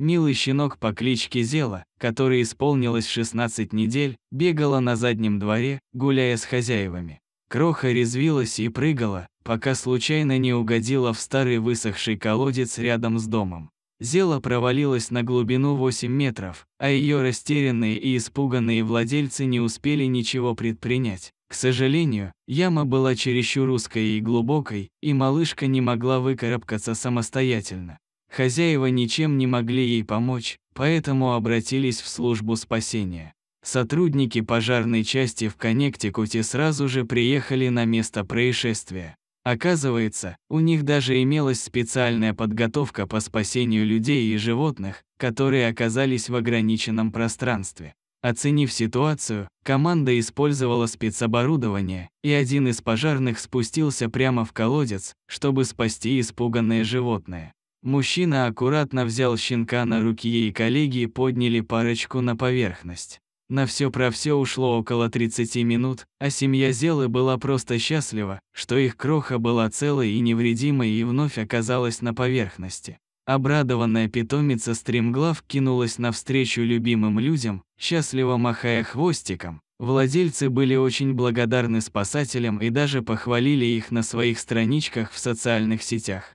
Милый щенок по кличке Зела, который исполнилось 16 недель, бегала на заднем дворе, гуляя с хозяевами. Кроха резвилась и прыгала, пока случайно не угодила в старый высохший колодец рядом с домом. Зела провалилась на глубину 8 метров, а ее растерянные и испуганные владельцы не успели ничего предпринять. К сожалению, яма была чересчур узкой и глубокой, и малышка не могла выкарабкаться самостоятельно. Хозяева ничем не могли ей помочь, поэтому обратились в службу спасения. Сотрудники пожарной части в Коннектикуте сразу же приехали на место происшествия. Оказывается, у них даже имелась специальная подготовка по спасению людей и животных, которые оказались в ограниченном пространстве. Оценив ситуацию, команда использовала спецоборудование, и один из пожарных спустился прямо в колодец, чтобы спасти испуганное животное. Мужчина аккуратно взял щенка на руки и коллеги подняли парочку на поверхность. На все про все ушло около 30 минут, а семья Зелы была просто счастлива, что их кроха была целой и невредимой и вновь оказалась на поверхности. Обрадованная питомица стремглав кинулась навстречу любимым людям, счастливо махая хвостиком. Владельцы были очень благодарны спасателям и даже похвалили их на своих страничках в социальных сетях.